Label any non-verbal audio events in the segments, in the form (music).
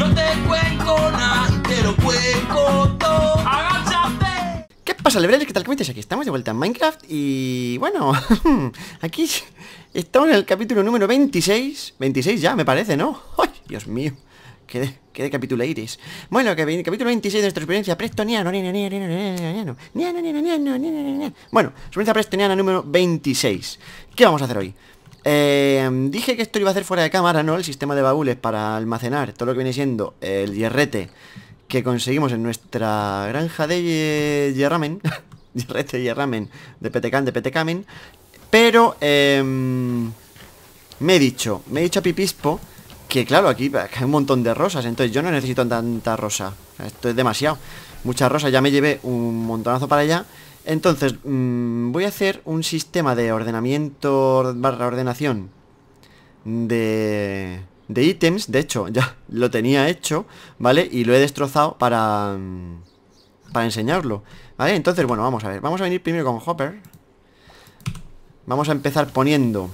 No te cuento nada, te lo cuento todo. ¡Agáchate! ¿Qué pasa, liberales? ¿Qué tal? comités? Aquí estamos de vuelta en Minecraft y... Bueno, aquí estamos en el capítulo número 26 26 ya, me parece, ¿no? ¡Ay, Dios mío! ¿Qué de, qué capítulo iris? Bueno, que capítulo 26 de nuestra experiencia prestoniana Bueno, experiencia prestoniana número 26 ¿Qué vamos a hacer hoy? Em, dije que esto iba a hacer fuera de cámara, ¿no? El sistema de baúles para almacenar todo lo que viene siendo el hierrete que conseguimos en nuestra granja de hierramen. hierrete, (laughs) hierramen, de petecán de petecamen. Pero, em, me he dicho, me he dicho a Pipispo que, claro, aquí hay un montón de rosas, entonces yo no necesito tanta rosa. Esto es demasiado. Muchas rosas, ya me llevé un montonazo para allá. Entonces, mm, voy a hacer un sistema de ordenamiento barra ordenación de, de ítems. De hecho, ya lo tenía hecho, ¿vale? Y lo he destrozado para, mm, para enseñarlo. ¿Vale? Entonces, bueno, vamos a ver. Vamos a venir primero con Hopper. Vamos a empezar poniendo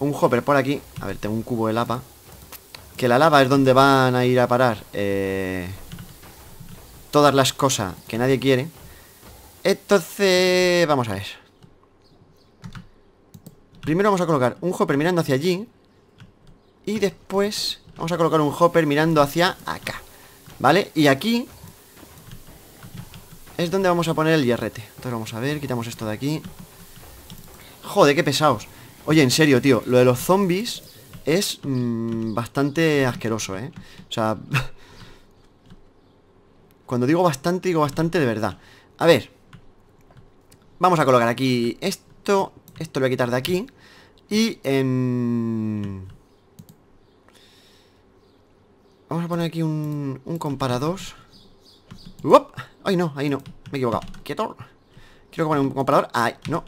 un Hopper por aquí. A ver, tengo un cubo de lava. Que la lava es donde van a ir a parar eh, todas las cosas que nadie quiere. Entonces, vamos a ver Primero vamos a colocar un hopper mirando hacia allí Y después vamos a colocar un hopper mirando hacia acá ¿Vale? Y aquí Es donde vamos a poner el hierrete Entonces vamos a ver, quitamos esto de aquí Joder, qué pesados Oye, en serio, tío, lo de los zombies Es mm, bastante asqueroso, ¿eh? O sea... (laughs) Cuando digo bastante, digo bastante de verdad A ver Vamos a colocar aquí esto. Esto lo voy a quitar de aquí. Y en... Vamos a poner aquí un, comparador. ¡Uop! ¡Ay, no! Ahí no. Me he equivocado. Quieto. Quiero poner un comparador. ¡Ay! No.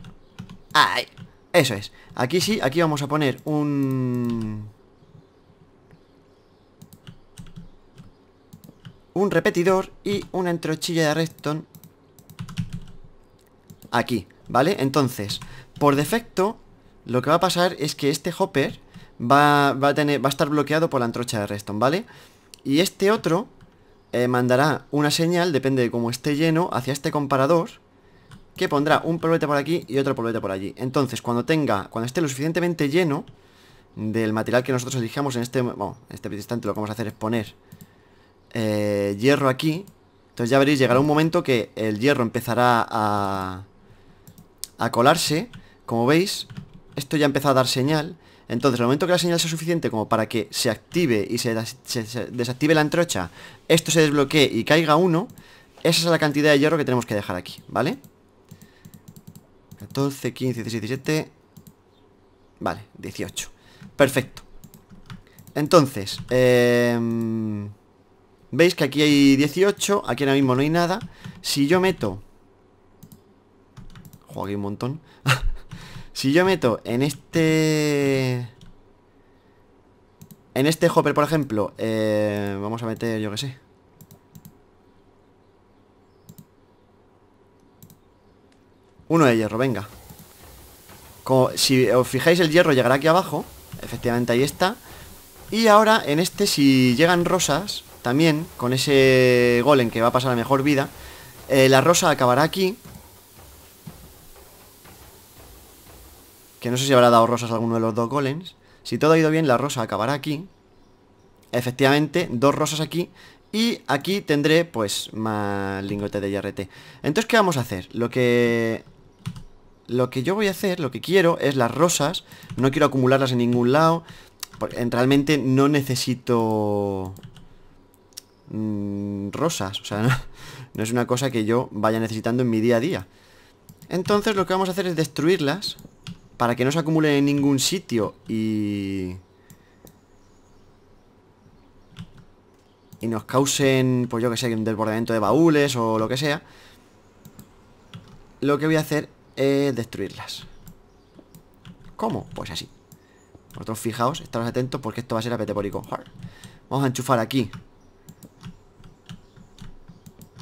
¡Ay! Eso es. Aquí sí, aquí vamos a poner un... Un repetidor y una entrochilla de redstone aquí, ¿vale? Entonces, por defecto, lo que va a pasar es que este hopper va, a, tener, va a estar bloqueado por la antrocha de redstone, ¿vale? Y este otro eh, mandará una señal, depende de cómo esté lleno, hacia este comparador que pondrá un polvete por aquí y otro polvete por allí. Entonces, cuando tenga, cuando esté lo suficientemente lleno del material que nosotros elijamos en este, bueno, este instante lo que vamos a hacer es poner eh, hierro aquí. Entonces ya veréis, llegará un momento que el hierro empezará a, a colarse, como veis, esto ya empezó a dar señal. Entonces, el momento que la señal sea suficiente como para que se active y se, desactive la antrocha, esto se desbloquee y caiga uno, esa es la cantidad de hierro que tenemos que dejar aquí, ¿vale? 14, 15, 17... Vale, 18. Perfecto. Entonces, em, veis que aquí hay 18, aquí ahora mismo no hay nada. Si yo meto aquí un montón. (laughs) si yo meto en este... En este hopper, por ejemplo, eh, vamos a meter, yo que sé. Uno de hierro, venga. si os fijáis, el hierro llegará aquí abajo. Efectivamente, ahí está. Y ahora, en este, si llegan rosas, también, con ese golem que va a pasar a mejor vida, eh, la rosa acabará aquí no sé si habrá dado rosas a alguno de los dos golems. Si todo ha ido bien, la rosa acabará aquí. Efectivamente, dos rosas aquí. Y aquí tendré, pues, más lingote de yarrete. Entonces, ¿qué vamos a hacer? Lo que... Lo que yo voy a hacer, lo que quiero, es las rosas. No quiero acumularlas en ningún lado. Realmente no necesito... Mm, rosas. O sea, (laughs) no es una cosa que yo vaya necesitando en mi día a día. Entonces lo que vamos a hacer es destruirlas para que no se acumulen en ningún sitio y... Y nos causen, pues yo que sé, un desbordamiento de baúles o lo que sea Lo que voy a hacer es destruirlas ¿Cómo? Pues así Vosotros fijaos, estaros atentos porque esto va a ser apetepórico Vamos a enchufar aquí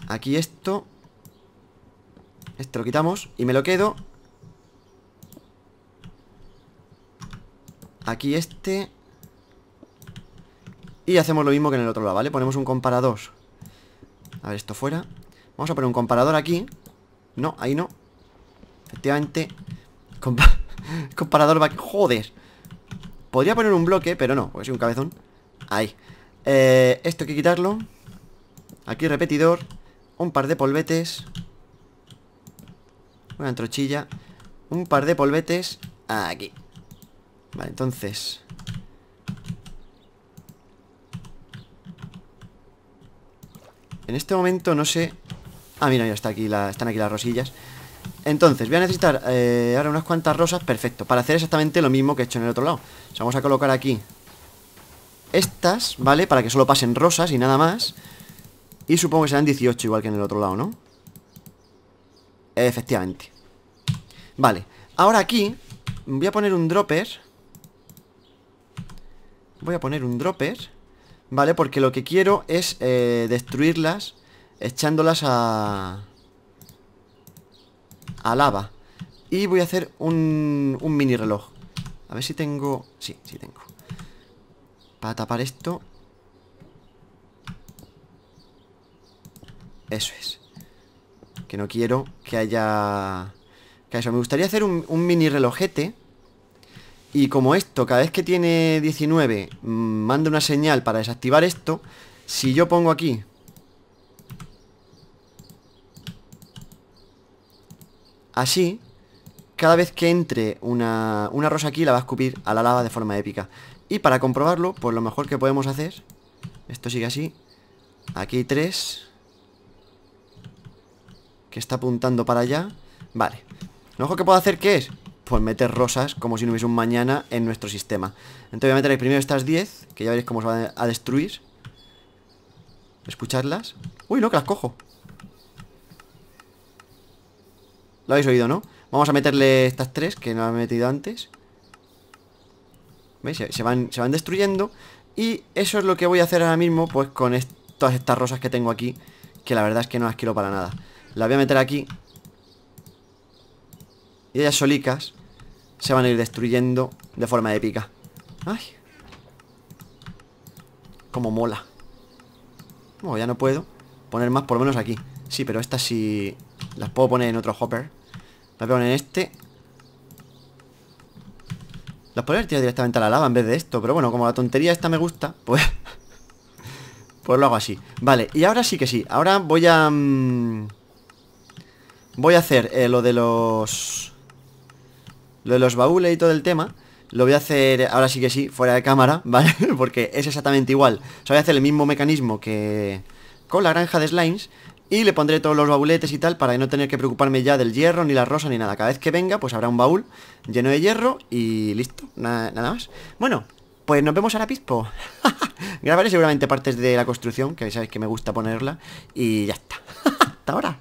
Aquí esto Esto lo quitamos y me lo quedo Aquí este Y hacemos lo mismo que en el otro lado, ¿vale? Ponemos un comparador A ver, esto fuera Vamos a poner un comparador aquí No, ahí no Efectivamente (laughs) Comparador va... ¡Joder! Podría poner un bloque, pero no Porque soy un cabezón Ahí eh, Esto hay que quitarlo Aquí repetidor Un par de polvetes Una trochilla Un par de polvetes Aquí Vale, entonces... En este momento no sé... Ah, mira, ya está aquí están aquí las rosillas. Entonces, voy a necesitar eh, ahora unas cuantas rosas, perfecto, para hacer exactamente lo mismo que he hecho en el otro lado. O sea, vamos a colocar aquí estas, ¿vale? Para que solo pasen rosas y nada más. Y supongo que serán 18 igual que en el otro lado, ¿no? Efectivamente. Vale, ahora aquí voy a poner un dropper Voy a poner un dropper Vale, porque lo que quiero es eh, destruirlas Echándolas a... A lava Y voy a hacer un, un mini reloj A ver si tengo... Sí, sí tengo Para tapar esto Eso es Que no quiero que haya... Que me gustaría hacer un mini relojete y como esto, cada vez que tiene 19, mm, manda una señal para desactivar esto, si yo pongo aquí... Así, cada vez que entre una, rosa aquí la va a escupir a la lava de forma épica. Y para comprobarlo, pues lo mejor que podemos hacer... Esto sigue así. Aquí hay tres. Que está apuntando para allá. Vale. Lo mejor que puedo hacer, ¿qué es? pues meter rosas como si no hubiese un mañana en nuestro sistema. Entonces voy a meter primero estas 10, que ya veréis cómo se van a destruir. Escucharlas. Uy, no, que las cojo. Lo habéis oído, ¿no? Vamos a meterle estas 3 que no las metido antes. ¿Veis? Se van, se van destruyendo. Y eso es lo que voy a hacer ahora mismo, pues con todas estas rosas que tengo aquí. Que la verdad es que no las quiero para nada. Las voy a meter aquí. Y ellas solicas se van a ir destruyendo de forma épica. ¡Ay! Como mola. Bueno, ya no puedo poner más por lo menos aquí. Sí, pero estas sí las puedo poner en otro hopper. Las poner en este. Las podría haber directamente a la lava en vez de esto. Pero bueno, como la tontería esta me gusta, pues... (laughs) pues lo hago así. Vale, y ahora sí que sí. Ahora voy a... Mm, voy a hacer eh, lo de los... Lo de los baúles y todo el tema lo voy a hacer ahora sí que sí, fuera de cámara, (laughs) ¿vale? Porque es exactamente igual. O sea, voy a hacer el mismo mecanismo que con la granja de slimes y le pondré todos los baúletes y tal para no tener que preocuparme ya del hierro, ni la rosa, ni nada. Cada vez que venga, pues habrá un baúl lleno de hierro y listo, nada, más. Bueno, pues nos vemos la Pispo. (laughs) Grabaré seguramente partes de la construcción, que sabéis que me gusta ponerla, y ya está. (laughs) Hasta ahora.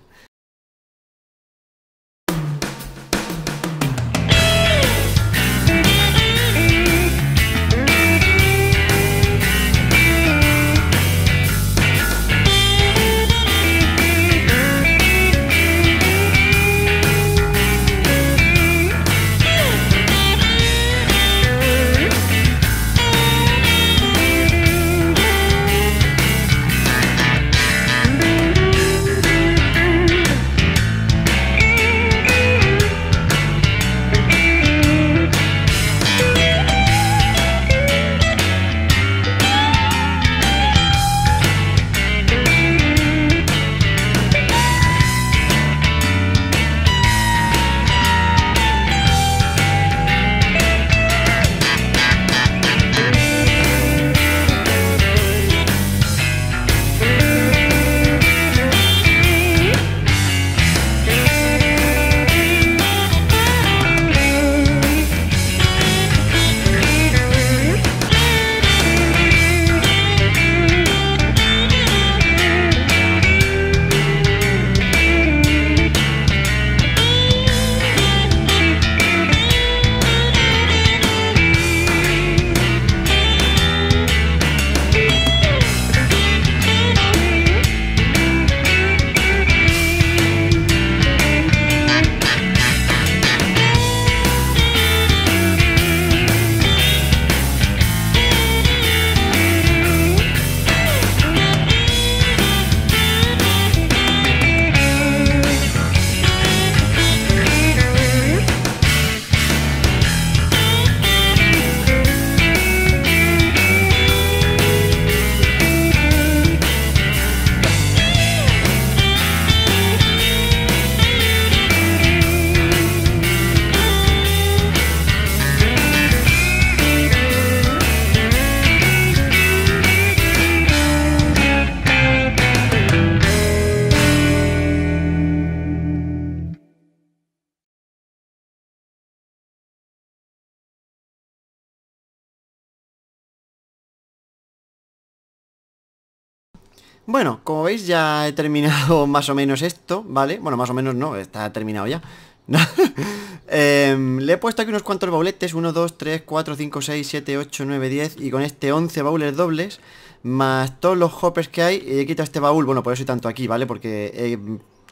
Bueno, como veis ya he terminado (laughs) más o menos esto, ¿vale? Bueno, más o menos no, está terminado ya (laughs) eh, le he puesto aquí unos cuantos bauletes 1, 2, 3, 4, 5, 6, 7, 8, 9, 10 Y con este 11 baúles dobles Más todos los hoppers que hay y He quitado este baúl, bueno, por eso hay tanto aquí, ¿vale? Porque he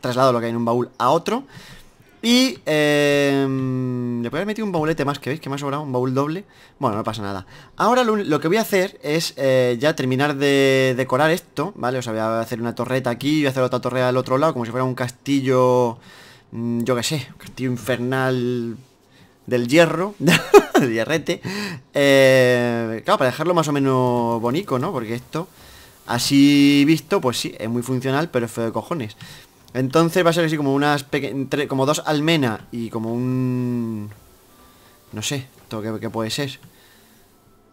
trasladado lo que hay en un baúl a otro y em, le voy a meter un baulete más, que veis que me ha sobrado un baúl doble. Bueno, no pasa nada. Ahora lo, que voy a hacer es eh, ya terminar de decorar esto, ¿vale? O sea, voy a hacer una torreta aquí, voy a hacer otra torreta al otro lado, como si fuera un castillo, mm, yo qué sé, un castillo infernal del hierro, (laughs) del hierrete. Eh, claro, para dejarlo más o menos bonito, ¿no? Porque esto, así visto, pues sí, es muy funcional, pero es feo de cojones. Entonces va a ser así como unas como dos almena y como un... No sé, todo qué, puede ser?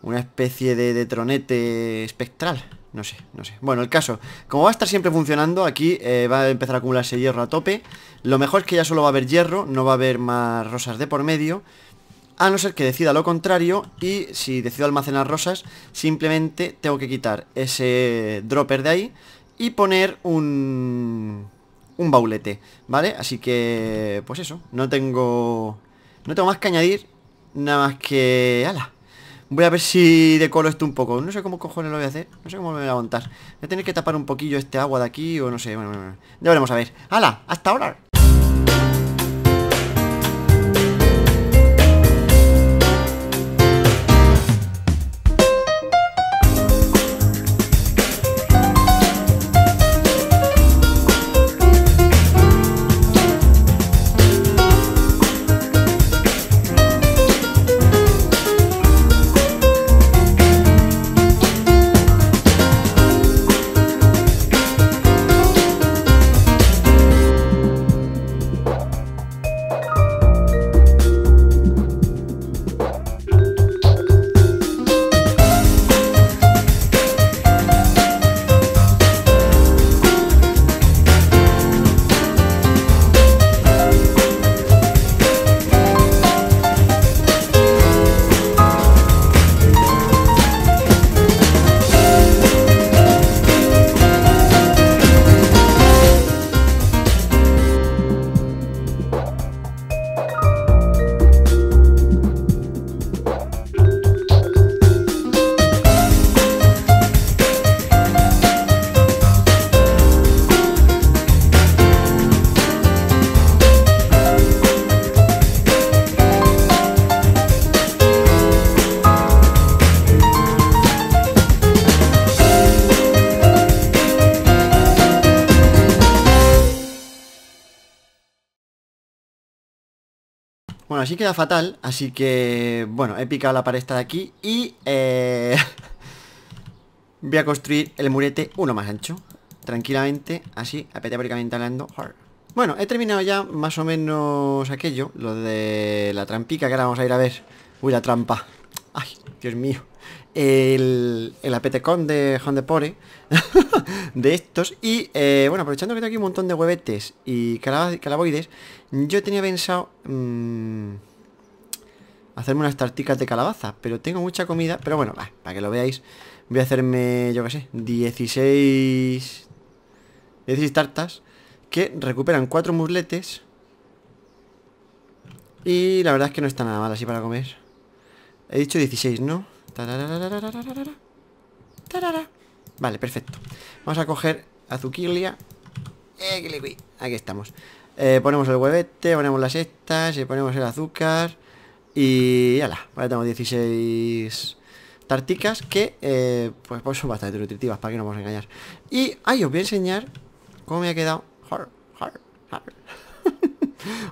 Una especie de, tronete espectral. No sé, no sé. Bueno, el caso. Como va a estar siempre funcionando, aquí eh, va a empezar a acumularse hierro a tope. Lo mejor es que ya solo va a haber hierro, no va a haber más rosas de por medio. A no ser que decida lo contrario y si decido almacenar rosas, simplemente tengo que quitar ese dropper de ahí y poner un un baulete, ¿vale? Así que, pues eso, no tengo... No tengo más que añadir, nada más que... ¡Hala! Voy a ver si decolo esto un poco. No sé cómo cojones lo voy a hacer. No sé cómo me voy a aguantar, Voy a tener que tapar un poquillo este agua de aquí o no sé. Bueno, bueno, bueno. Ya veremos a ver. ¡Hala! ¡Hasta ahora! así queda fatal. Así que, bueno, he picado la pared esta de aquí. Y eh, (laughs) voy a construir el murete uno más ancho. Tranquilamente, así, apeteóricamente hablando. Bueno, he terminado ya más o menos aquello. Lo de la trampica que ahora vamos a ir a ver. Uy, la trampa. Ay, Dios mío el, el apetecón de Hondepore (laughs) de estos. Y eh, bueno, aprovechando que tengo aquí un montón de huevetes y calaboides, yo tenía pensado mm, hacerme unas tarticas de calabaza, pero tengo mucha comida. Pero bueno, para que lo veáis, voy a hacerme, yo qué sé, 16, 16 tartas que recuperan cuatro musletes. Y la verdad es que no está nada mal así para comer. He dicho 16, ¿no? Vale, perfecto. Vamos a coger azuquilia. Eh, Aquí estamos. Eh, ponemos el huevete, ponemos las estas, y eh, ponemos el azúcar. Y ya la. Ahora tenemos 16 tarticas que pues, pues, son bastante nutritivas, para que no vamos a engañar. Y ahí os voy a enseñar cómo me ha quedado. (laughs) voy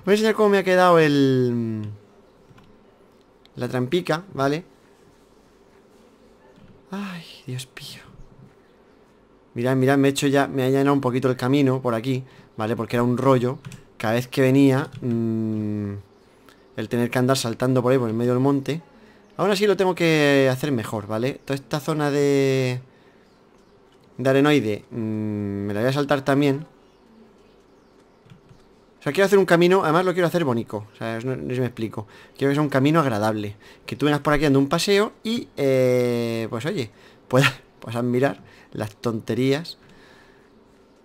a enseñar cómo me ha quedado el. La trampica, ¿vale? Ay, Dios mío. Mirad, mirad, me he hecho ya, me ha llenado un poquito el camino por aquí, ¿vale? Porque era un rollo. Cada vez que venía, mm, el tener que andar saltando por ahí, por el medio del monte. Ahora sí lo tengo que hacer mejor, ¿vale? Toda esta zona de... De arenoide, mm, me la voy a saltar también. O sea, quiero hacer un camino, además lo quiero hacer bonito. O sea, no, sé si me explico. Quiero que sea un camino agradable. Que tú vengas por aquí dando un paseo y, eh, pues oye, puedas, (laughs) pues, admirar las tonterías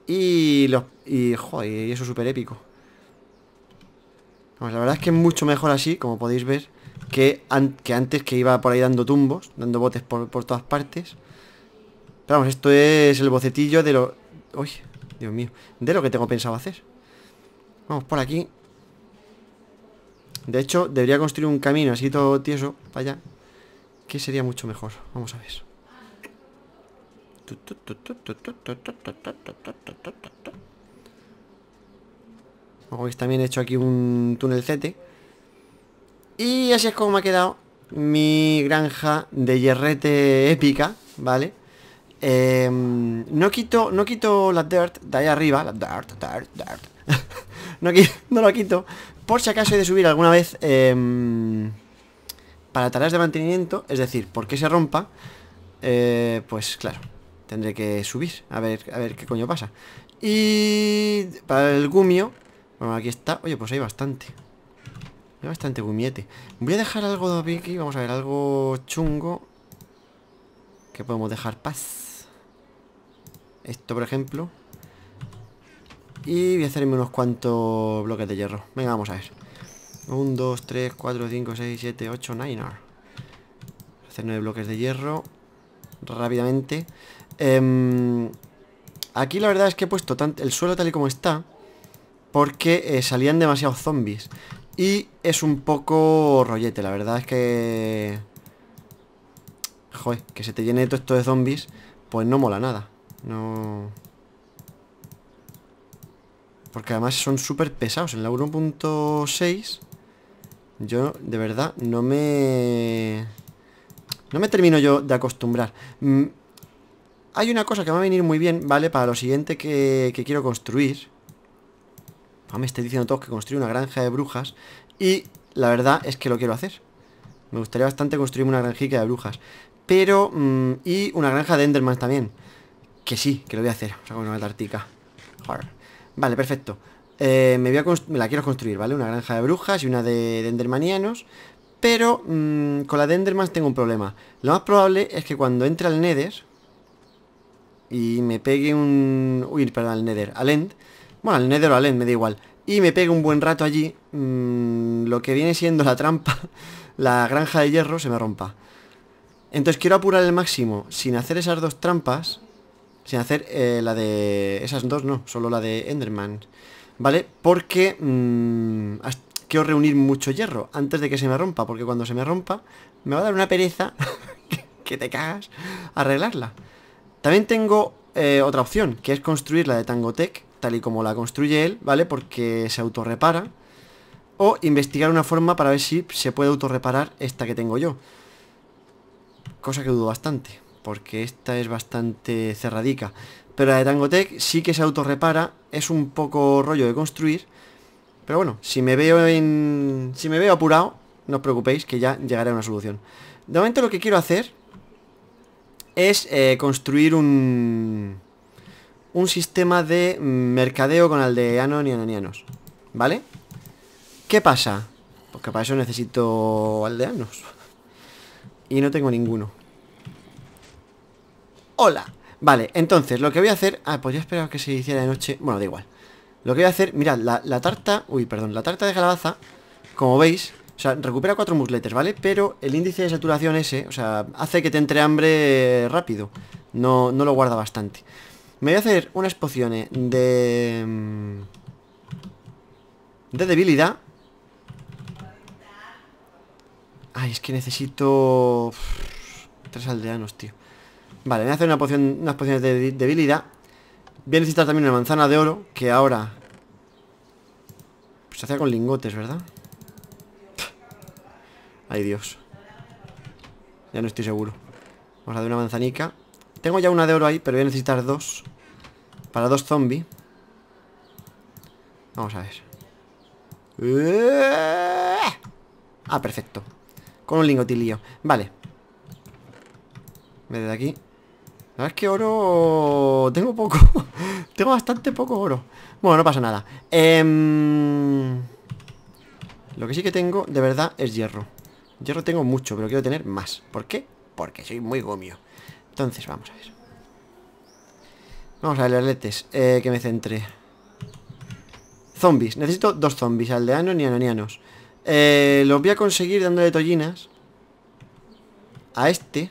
y los... Y, joder, y eso es súper épico. Vamos, pues la verdad es que es mucho mejor así, como podéis ver, que, antes que iba por ahí dando tumbos, dando botes por, por todas partes. Pero vamos, esto es el bocetillo de lo... Uy, Dios mío, de lo que tengo pensado hacer. Vamos por aquí De hecho, debería construir un camino así todo tieso Para allá Que sería mucho mejor Vamos a ver como veis también he hecho aquí un túnelcete Y así es como me ha quedado Mi granja de hierrete épica ¿Vale? Em, no quito no quito la dirt de ahí arriba La dirt, dirt, dirt (laughs) no, (laughs) no lo quito. Por si acaso he de subir alguna vez em, para tareas de mantenimiento, es decir, porque se rompa, eh, pues claro, tendré que subir, a ver, a ver qué coño pasa. Y para el gumio, bueno, aquí está, oye, pues hay bastante. Hay bastante gumiete. Voy a dejar algo de aquí, vamos a ver, algo chungo. Que podemos dejar paz. Esto, por ejemplo. Y voy a hacerme unos cuantos bloques de hierro. Venga, vamos a ver. 1, 2, 3, 4, 5, 6, 7, 8, 9. Hacer 9 bloques de hierro. Rápidamente. Eh, aquí la verdad es que he puesto el suelo tal y como está. Porque eh, salían demasiados zombies. Y es un poco rollete, la verdad es que... Joder, que se te llene todo esto de zombies, pues no mola nada. No... Porque además son súper pesados. En la 1.6 yo de verdad no me... No me termino yo de acostumbrar. Mm, hay una cosa que va a venir muy bien, ¿vale? Para lo siguiente que, que quiero construir. Ah, me estoy diciendo todos que construir una granja de brujas. Y la verdad es que lo quiero hacer. Me gustaría bastante construir una granjica de brujas. Pero... Mm, y una granja de Enderman también. Que sí, que lo voy a hacer. O sea, con una tartica. Vale, perfecto. Eh, me, la quiero construir, ¿vale? Una granja de brujas y una de, endermanianos. Pero mm, con la de tengo un problema. Lo más probable es que cuando entre al nether... Y me pegue un... Uy, perdón, al nether. Al end. Bueno, al nether o al end, me da igual. Y me pegue un buen rato allí. Mm, lo que viene siendo la trampa. (laughs) La granja de hierro se me rompa. Entonces quiero apurar el máximo sin hacer esas dos trampas sin hacer eh, la de... Esas dos no, solo la de Enderman. ¿Vale? Porque mm, quiero reunir mucho hierro antes de que se me rompa, porque cuando se me rompa me va a dar una pereza (laughs) que te cagas arreglarla. También tengo eh, otra opción, que es construir la de Tangotec, tal y como la construye él, ¿vale? Porque se autorrepara. O investigar una forma para ver si se puede autorreparar esta que tengo yo. Cosa que dudo bastante porque esta es bastante cerradica. Pero la de Tangotec sí que se autorrepara, es un poco rollo de construir, pero bueno, si me veo en si me veo apurado, no os preocupéis que ya llegará una solución. De momento lo que quiero hacer es eh, construir un un sistema de mercadeo con aldeanos y ananianos, ¿vale? ¿Qué pasa? Porque pues para eso necesito aldeanos. Y no tengo ninguno. Hola. Vale, entonces, lo que voy a hacer... Ah, pues yo esperaba que se hiciera de noche. Bueno, da igual. Lo que voy a hacer... Mirad, la, tarta... Uy, perdón. La tarta de calabaza, como veis... O sea, recupera cuatro musletes, ¿vale? Pero el índice de saturación ese, o sea, hace que te entre hambre rápido. No, no lo guarda bastante. Me voy a hacer unas pociones de... Mm, de debilidad. Ay, es que necesito... Tres aldeanos, tío. Vale, me hace una poción, unas pociones de debilidad. Voy a necesitar también una manzana de oro, que ahora... Pues se hace con lingotes, ¿verdad? Ay, Dios. Ya no estoy seguro. Vamos a dar una manzanica. Tengo ya una de oro ahí, pero voy a necesitar dos. Para dos zombies. Vamos a ver. Ah, perfecto. Con un lingotilío. Vale. de aquí. La verdad es que oro... Tengo poco. (laughs) Tengo bastante poco oro. Bueno, no pasa nada. Em, lo que sí que tengo, de verdad, es hierro. Hierro tengo mucho, pero quiero tener más. ¿Por qué? Porque soy muy gomio. Entonces, vamos a ver. Vamos a ver, aletes. Eh, que me centre. Zombies. Necesito dos zombies, aldeanos y anonianos. Eh, los voy a conseguir dándole tollinas. A este.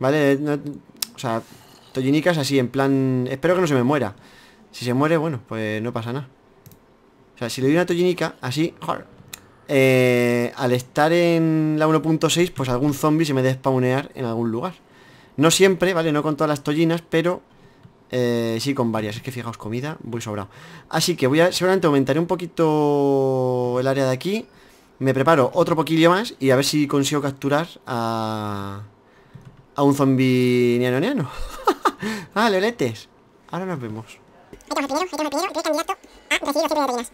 ¿Vale? No, o sea, tollinicas así, en plan... Espero que no se me muera. Si se muere, bueno, pues no pasa nada. O sea, si le doy una tollinica así... Eh, al estar en la 1.6, pues algún zombie se me debe en algún lugar. No siempre, ¿vale? No con todas las tollinas, pero eh, sí con varias. Es que fijaos, comida, voy sobrado. Así que voy a, seguramente aumentaré un poquito el área de aquí. Me preparo otro poquillo más y a ver si consigo capturar a a un zombi niano niano. ah, (laughs) letes Ahora nos vemos. Vamos, ya otros amiguitos. Ya otros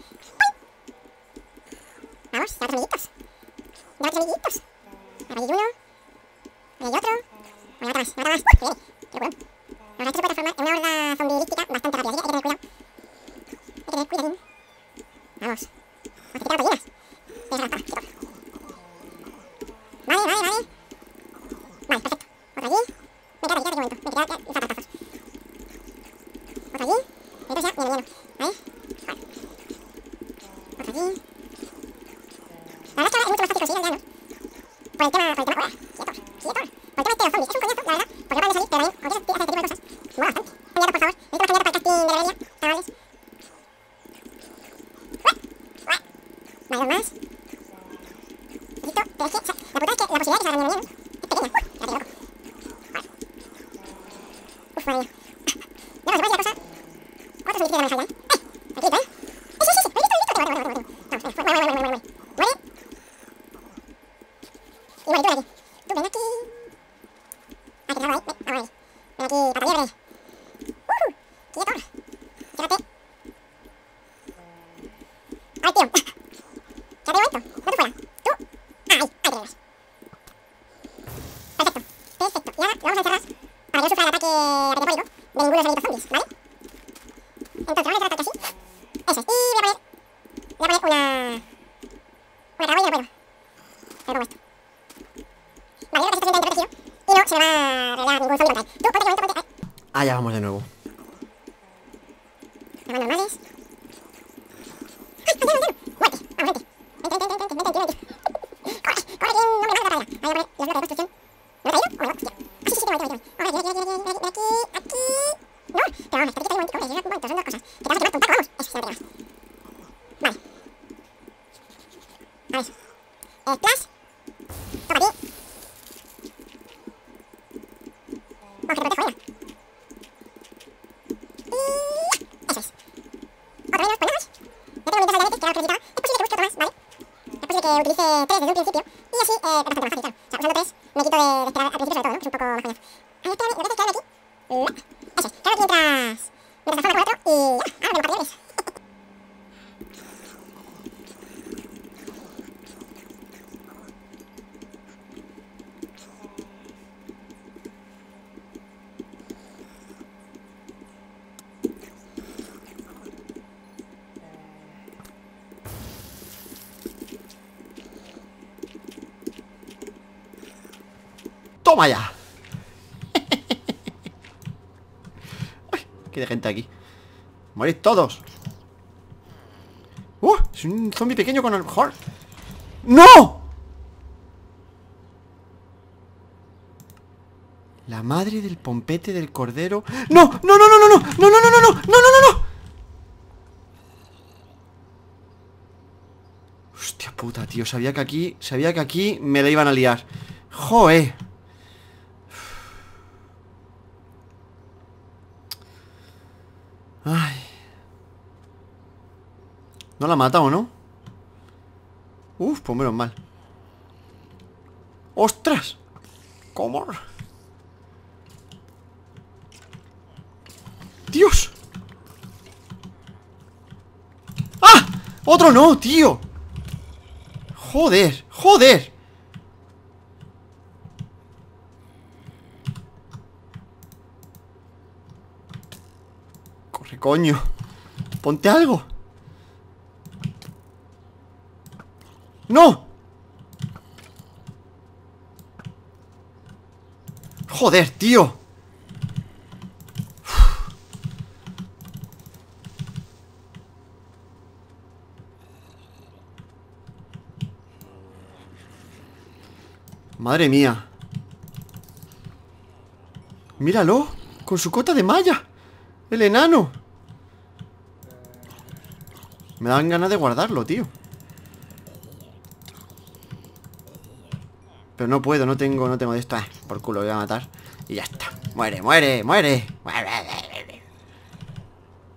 amiguitos. Ahora hay uno. Ahora hay otro. Bueno, más, mata más. ¡Uh! Mire, Ahora esto se puede transformar en una horda zombierística bastante rápida, así que hay que tener cuidado. Hay que tener cuidadín. Vamos. Vamos a quitar las pollinas. Tienes la espada, chico. Vale, vale, vale. Vale, perfecto. Por allí. Me queda, me un momento. Me queda, ratazos. Por allí. Entonces ya, lleno, lleno. Ahí. Por allí. La verdad es que ahora es mucho más fácil conseguir aldeanos. Por el tema, por el tema, ahora, quietos, quietos. Por el tema este de los zombies, es un coñazo, la verdad. Porque yo cuando salí, pero también, cuando quieres hacer este tipo de cosas, mola bastante. Genial, por favor, necesito más genial para el casting de la rebelión, chavales. Vale, dos más. Necesito, pero es que, o sea, la putada es que la posibilidad de que salga bien, bien, No Ya no se a la cosa. ¿Cuánto significa la manejada? Eh, tranquilito, ¿eh? Sí, sí, sí, sí, listo, listo, listo. vamos, vamos, Muere. Y tú ven aquí. Tú ven aquí. te ahí. Ven, vamos ahí. Ven aquí, Uh, quieto. Quédate. Ay, tío. Quédate un momento. No te fuera. Right. ¡Toma ya! (laughs) Ay, qué de gente aquí Morid todos ¡Uh! Es un zombie pequeño con el mejor ¡No! La madre del pompete del cordero ¡No! ¡No, no, no, no, no! ¡No, no, no, no, no! ¡No, no, no, no! Hostia puta, tío Sabía que aquí Sabía que aquí me la iban a liar ¡Joe! matado, ¿no? Uf, pues menos mal ¡Ostras! ¿Cómo? ¡Dios! ¡Ah! ¡Otro no, tío! ¡Joder! ¡Joder! Corre, coño Ponte algo ¡No! ¡Joder, tío! Madre mía Míralo Con su cota de malla El enano Me dan ganas de guardarlo, tío Pero no puedo, no tengo, no tengo de esto. Ah, por culo, voy a matar. Y ya está. Muere, muere, muere.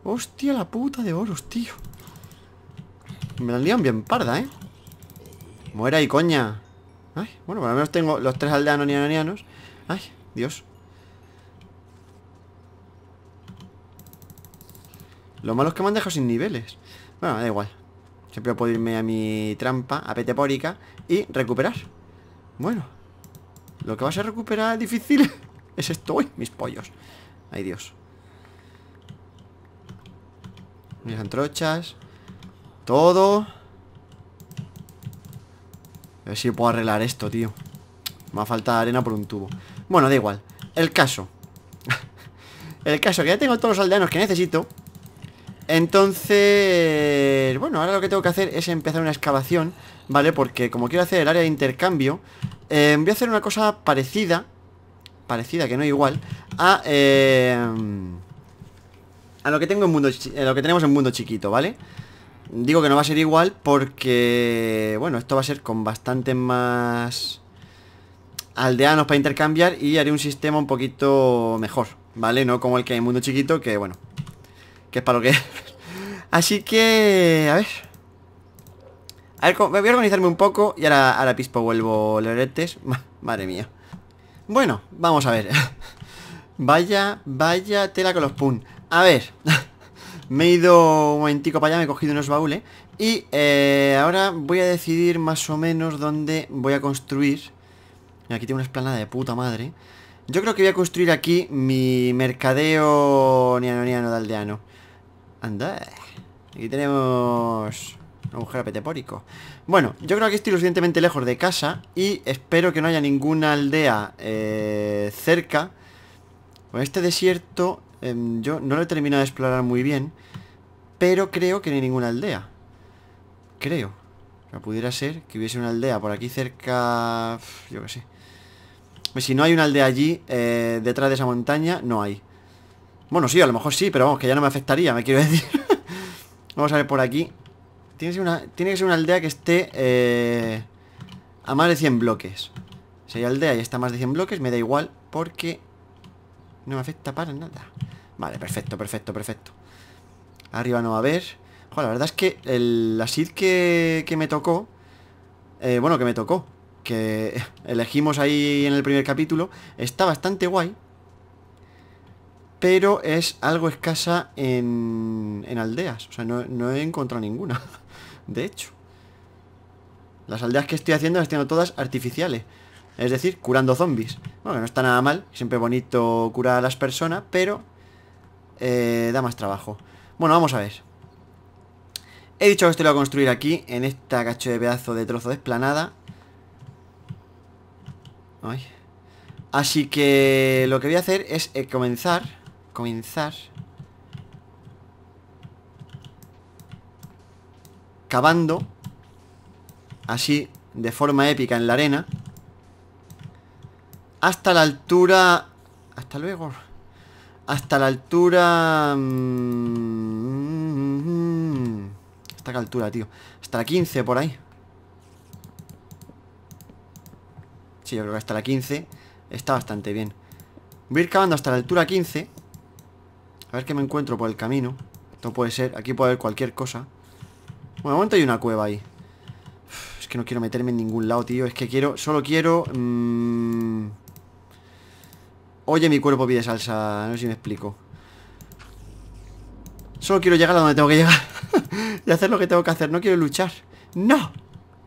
Hostia, la puta de oros, tío. Me la lian bien parda, ¿eh? Muera y coña. Ay, bueno, por lo menos tengo los tres aldeanos ananianos Ay, Dios. Lo malo es que me han dejado sin niveles. Bueno, da igual. Siempre puedo irme a mi trampa apetepórica y recuperar. Bueno. Lo que vas a recuperar difícil (laughs) es esto. ¡Uy! Mis pollos. Ay, Dios. Mis antrochas. Todo. A ver si puedo arreglar esto, tío. Me va a faltar arena por un tubo. Bueno, da igual. El caso. (laughs) El caso, que ya tengo todos los aldeanos que necesito. Entonces, bueno, ahora lo que tengo que hacer es empezar una excavación, ¿vale? Porque como quiero hacer el área de intercambio, Em, voy a hacer una cosa parecida. Parecida, que no igual. A, em, a lo que tengo en mundo eh, lo que tenemos en mundo chiquito, ¿vale? Digo que no va a ser igual porque... Bueno, esto va a ser con bastante más aldeanos para intercambiar y haré un sistema un poquito mejor, ¿vale? No como el que hay en Mundo Chiquito, que bueno, que es para lo que es. (laughs) Así que, a ver, voy a organizarme un poco y ahora, la pispo vuelvo loretes. Madre mía. Bueno, vamos a ver. (laughs) vaya, vaya tela con los pun. A ver. (laughs) me he ido un momentico para allá, me he cogido unos baúles. Y eh, ahora voy a decidir más o menos dónde voy a construir. Aquí tengo una esplanada de puta madre. Yo creo que voy a construir aquí mi mercadeo niano niano de aldeano. Anda. Eh. Aquí tenemos agujero petepórico. Bueno, yo creo que estoy lo suficientemente lejos de casa y espero que no haya ninguna aldea eh, cerca. Con este desierto em, yo no lo he terminado de explorar muy bien, pero creo que no hay ninguna aldea. Creo. O sea, pudiera ser que hubiese una aldea por aquí cerca... Yo qué sé. si no hay una aldea allí, eh, detrás de esa montaña, no hay. Bueno, sí, a lo mejor sí, pero vamos, que ya no me afectaría, me quiero (laughs) decir. vamos a ver por aquí. Tiene que ser una, tiene que ser una aldea que esté eh, a más de 100 bloques. Si hay aldea y está a más de 100 bloques, me da igual porque no me afecta para nada. Vale, perfecto, perfecto, perfecto. Arriba no va a haber. la verdad es que la seed que, me tocó... Eh, bueno, que me tocó. Que (laughs) elegimos ahí en el primer capítulo. Está bastante guay pero es algo escasa en, aldeas. O sea, no, he encontrado ninguna, (laughs) de hecho. Las aldeas que estoy haciendo las tengo todas artificiales. Es decir, curando zombies. Bueno, no está nada mal. Siempre bonito curar a las personas, pero eh, da más trabajo. Bueno, vamos a ver. He dicho que esto lo a construir aquí, en esta cacho de pedazo de trozo de esplanada. Así que lo que voy a hacer es eh, comenzar comenzar cavando así de forma épica en la arena hasta la altura hasta luego hasta la altura mm, hasta qué altura tío hasta la 15 por ahí sí yo creo que hasta la 15 está bastante bien voy a ir cavando hasta la altura 15 a ver qué me encuentro por el camino. Esto puede ser. Aquí puede haber cualquier cosa. Bueno, de momento hay una cueva ahí. es que no quiero meterme en ningún lado, tío. Es que quiero... Solo quiero... Mm, oye, mi cuerpo pide salsa. No sé si me explico. Solo quiero llegar a donde tengo que llegar. (laughs) y hacer lo que tengo que hacer. No quiero luchar. ¡No!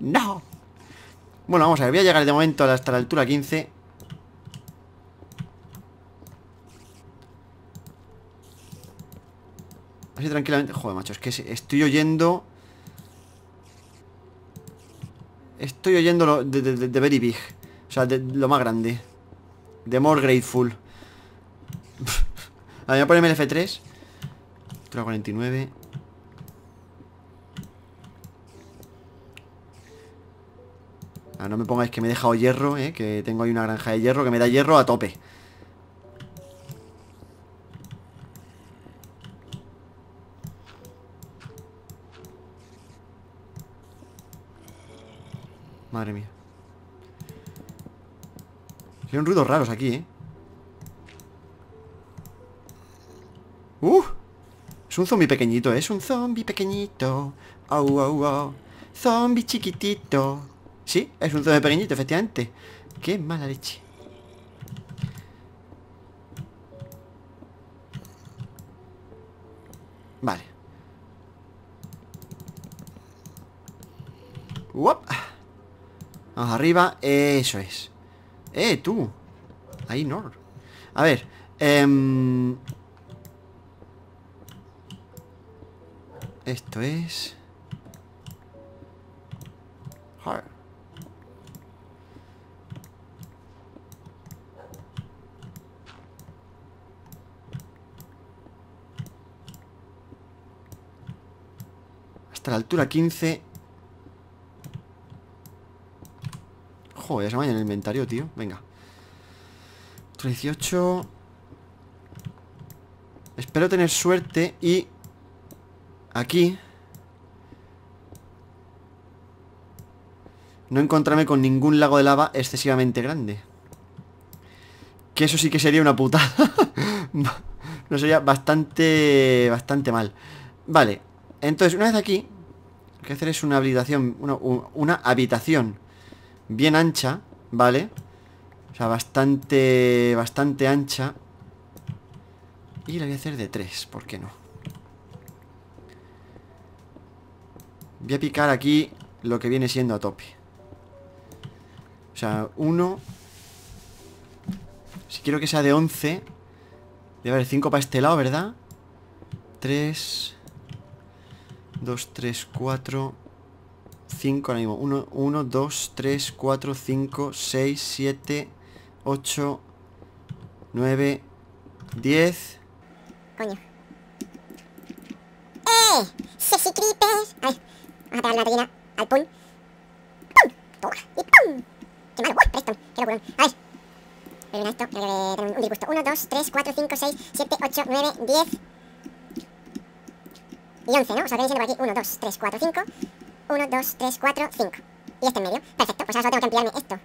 ¡No! Bueno, vamos a ver. Voy a llegar de momento hasta la altura 15. tranquilamente Joder, macho, es que estoy oyendo Estoy oyendo lo de, Very Big O sea, de, lo más grande De More Grateful (laughs) A ver, voy a ponerme el F3 49 ah, no me pongáis que me he dejado hierro, eh, Que tengo ahí una granja de hierro que me da hierro a tope Madre mía. un ruidos raros aquí, ¿eh? ¡Uh! Es un zombie pequeñito, ¿eh? es un zombie pequeñito. Oh, oh, Zombie chiquitito. Sí, es un zombie pequeñito, efectivamente. Qué mala leche. Vale. ¡Wop! Vamos arriba, eso es Eh, tú Ahí no A ver em, Esto es Hasta la altura 15 Joder, se me en el inventario, tío. Venga. 18. Espero tener suerte y... Aquí... No encontrarme con ningún lago de lava excesivamente grande. Que eso sí que sería una putada. (laughs) no sería bastante... Bastante mal. Vale. Entonces, una vez aquí... Lo que hacer es una habitación Una, una habitación bien ancha, ¿vale? O sea, bastante, bastante ancha. Y la voy a hacer de 3, ¿por qué no? Voy a picar aquí lo que viene siendo a tope. O sea, 1... Si quiero que sea de 11... Debe haber 5 para este lado, ¿verdad? 3... 2, 3, 4... 5 ahora mismo. 1, 1, 2, 3, 4, 5, 6, 7, 8, 9, 10. Coño. ¡Eh! ¡Sexy Creepers! ver, vamos a pegar la gallina al pool. ¡Pum! pum y ¡pum! ¡Qué malo! ¡Uy, ¡Qué locurón! A ver. Voy esto, creo que voy un disgusto. 1, 2, 3, 4, 5, 6, 7, 8, 9, 10 y 11, ¿no? O sea, siendo por aquí 1, 2, 3, 4, 5, 1, 2, 3, 4, 5. Y este en medio. Perfecto, pues ahora solo tengo que ampliarme esto.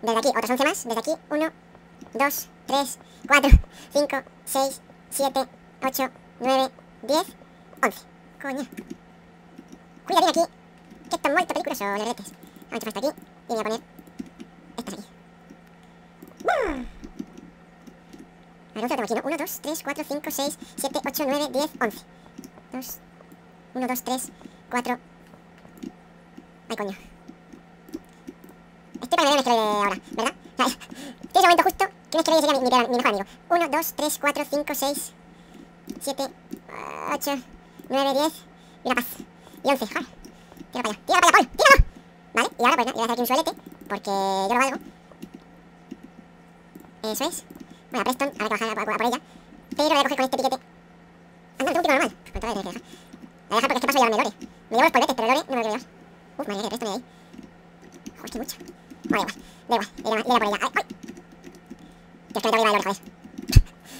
Desde aquí otros 11 más. Desde aquí 1, 2, 3, 4, 5, 6, 7, 8, 9, 10, 11. Coño. Cuidadín aquí, que esto es muy peligroso, los retes. Vamos a hasta aquí y voy a poner estas aquí. A ver, tengo aquí, ¿no? 1, 2, 3, 4, 5, 6, 7, 8, 9, 10, 11. 2, 1, 2, 3, 4. Ay, coño. Estoy para que me ahora, ¿verdad? O un momento justo que un escroide sería mi, mi, mejor amigo. 1, 2, 3, 4, 5, 6, 7, 8, 9, 10 y una paz. Y 11, joder. Tira para allá, tira para allá, Paul, tíralo. Vale, y ahora pues voy a hacer aquí un suelete porque yo lo valgo. Eso es. Bueno, a Preston, habrá que bajar a, a, a por ella. Pero voy a coger con este piquete. Anda, un último normal. Pues, todo voy a dejar. voy a dejar porque es que paso me lo Lore. Me llaman los polvetes, pero el no me lo quiero llevar. Uf, madre, el resto me ahí. Joder, qué mucho. vale. da igual, da igual. Le por ella. ¡Ay! Dios, que me tengo que llevar el oro, joder. (laughs)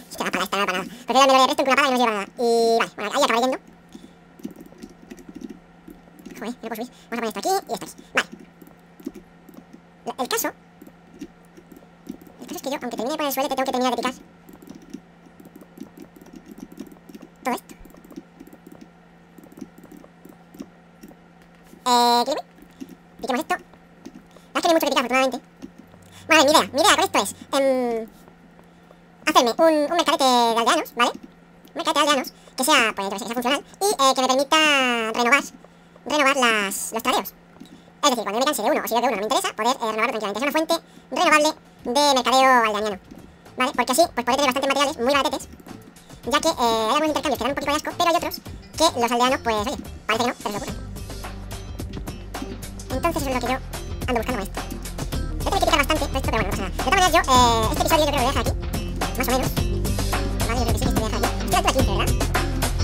Esta va para, esta va para nada. Prefiero darme el resto con una pala y no lleva nada. Y vale, bueno, ahí acaba yendo. Joder, no lo puedo subir. Vamos a poner esto aquí y esto aquí. Vale. El caso... El caso es que yo, aunque termine de poner el suelo, te tengo que terminar de picar. Todo esto. Eh, Piquemos esto. La es que no mucho que picar, afortunadamente. Bueno, a ver, mi idea, mi idea con esto es... Em, hacerme un, un mercadete de aldeanos, ¿vale? Un mercadete de aldeanos que sea, pues, que sea funcional y eh, que me permita renovar, renovar las, los tradeos. Es decir, cuando me canse de uno o si veo que uno no me interesa, poder eh, renovarlo tranquilamente. Es una fuente renovable de mercadeo aldeano ¿Vale? Porque así, pues podré tener bastantes materiales muy baratetes. Ya que eh, hay algunos intercambios que dan un poquito de asco, pero hay otros que los aldeanos, pues, oye, parece que no, pero se lo entonces eso es lo que yo ando buscando con esto. Yo tengo que quitar bastante esto, pero bueno, no pasa nada. De todas maneras, yo eh, este episodio yo creo que lo voy a dejar aquí. Más o menos. Vale, yo creo que sí que este lo voy a dejar aquí.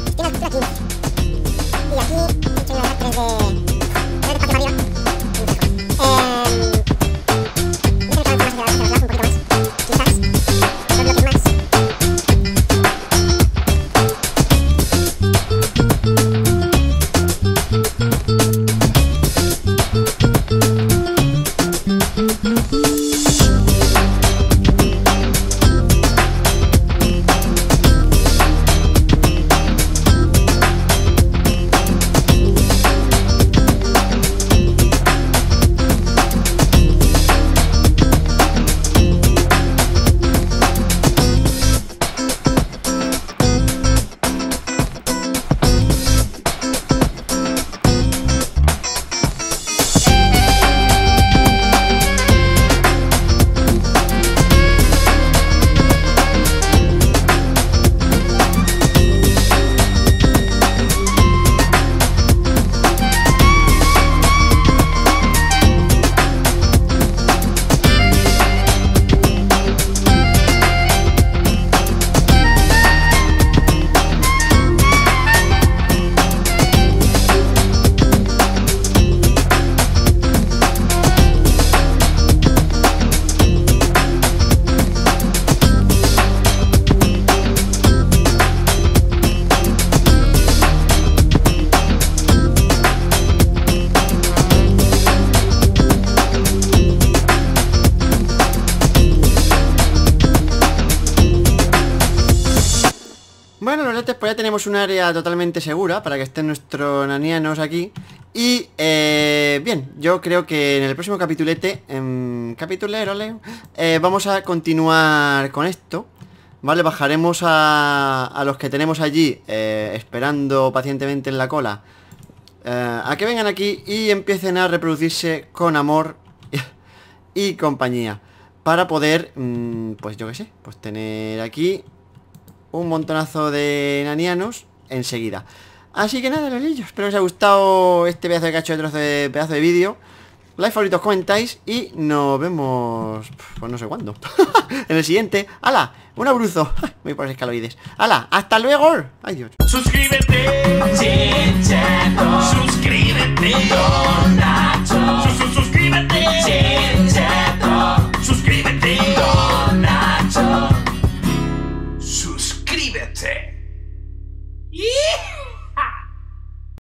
Estoy en la altura 15, ¿verdad? Estoy en la altura 15. Y aquí he hecho una desde... desde parte para arriba. Y Eh... tenemos un área totalmente segura para que estén nuestros nanianos aquí. Y, eh, bien, yo creo que en el próximo capitulete, en em, capitulero, eh, vamos a continuar con esto. Vale, bajaremos a, los que tenemos allí, eh, esperando pacientemente en la cola, eh, a que vengan aquí y empiecen a reproducirse con amor (laughs) y compañía. Para poder, mm, pues yo que sé, pues tener aquí un montonazo de nanianos enseguida. Así que nada, los espero que os haya gustado este pedazo de cacho de trozo de pedazo de vídeo. Like, favoritos, comentáis y nos vemos, pues no sé cuándo, (laughs) en el siguiente. ¡Hala! Un abruzo. (laughs) Voy por escaloides. ¡Hala! ¡Hasta luego! ¡Ay, Suscríbete, Suscríbete, Ih!